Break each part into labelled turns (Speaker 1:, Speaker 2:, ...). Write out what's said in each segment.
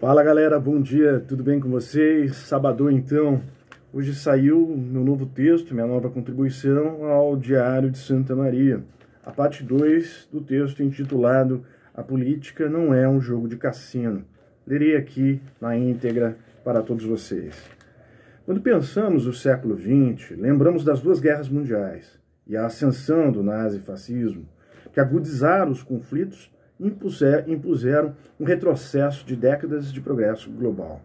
Speaker 1: Fala galera, bom dia, tudo bem com vocês? Sabadão então. Hoje saiu meu novo texto, minha nova contribuição ao Diário de Santa Maria. A parte 2 do texto intitulado A Política Não É um Jogo de Cassino. Lerei aqui na íntegra para todos vocês. Quando pensamos no século XX, lembramos das duas guerras mundiais e a ascensão do nazifascismo, que agudizaram os conflitos impuseram um retrocesso de décadas de progresso global.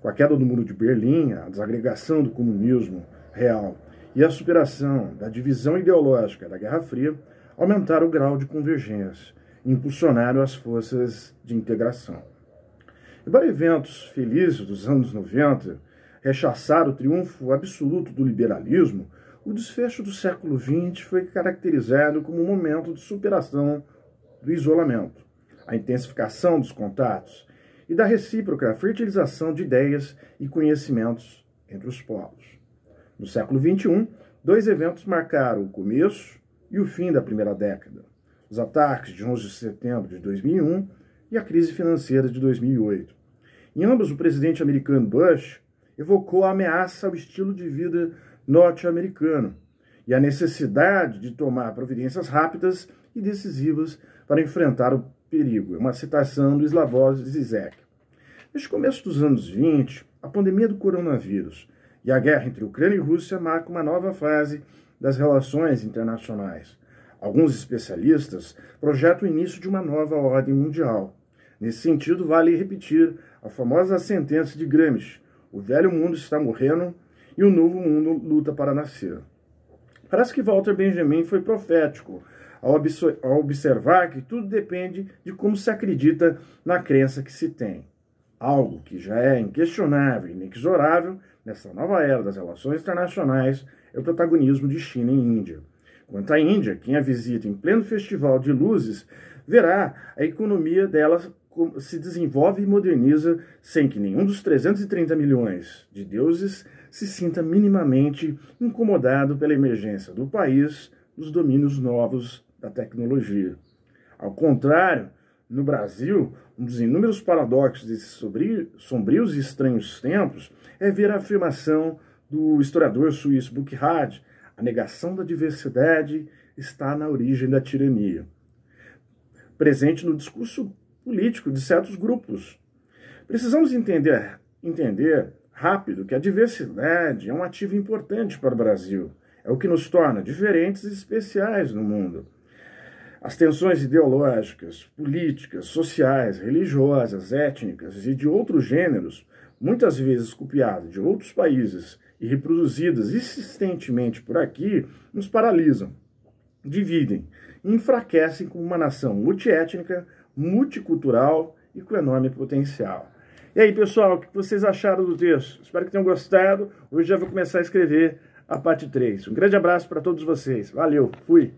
Speaker 1: Com a queda do Muro de Berlim, a desagregação do comunismo real e a superação da divisão ideológica da Guerra Fria aumentaram o grau de convergência e impulsionaram as forças de integração. Embora eventos felizes dos anos 90 rechaçaram o triunfo absoluto do liberalismo, o desfecho do século XX foi caracterizado como um momento de superação do isolamento, a intensificação dos contatos e da recíproca fertilização de ideias e conhecimentos entre os povos. No século XXI, dois eventos marcaram o começo e o fim da primeira década: os ataques de 11 de setembro de 2001 e a crise financeira de 2008. Em ambos, o presidente americano Bush evocou a ameaça ao estilo de vida norte-americano e a necessidade de tomar providências rápidas e decisivas para enfrentar o perigo. É uma citação do Slavoj Zizek. Desde o começo dos anos 20, a pandemia do coronavírus e a guerra entre Ucrânia e Rússia marcam uma nova fase das relações internacionais. Alguns especialistas projetam o início de uma nova ordem mundial. Nesse sentido, vale repetir a famosa sentença de Gramsci: o velho mundo está morrendo e o novo mundo luta para nascer. Parece que Walter Benjamin foi profético ao observar que tudo depende de como se acredita na crença que se tem. Algo que já é inquestionável e inexorável nessa nova era das relações internacionais é o protagonismo de China e Índia. Quanto à Índia, quem a visita em pleno festival de luzes verá a economia dela se desenvolve e moderniza sem que nenhum dos 330 milhões de deuses se sinta minimamente incomodado pela emergência do país dos domínios novos da tecnologia. Ao contrário, no Brasil, um dos inúmeros paradoxos desses sombrios e estranhos tempos é ver a afirmação do historiador suíço Buchard: a negação da diversidade está na origem da tirania, presente no discurso político de certos grupos. Precisamos entender, entender rápido que a diversidade é um ativo importante para o Brasil, é o que nos torna diferentes e especiais no mundo. As tensões ideológicas, políticas, sociais, religiosas, étnicas e de outros gêneros, muitas vezes copiadas de outros países e reproduzidas insistentemente por aqui, nos paralisam, dividem e enfraquecem como uma nação multiétnica, multicultural e com enorme potencial. E aí, pessoal, o que vocês acharam do texto? Espero que tenham gostado. Hoje já vou começar a escrever a parte 3. Um grande abraço para todos vocês. Valeu, fui!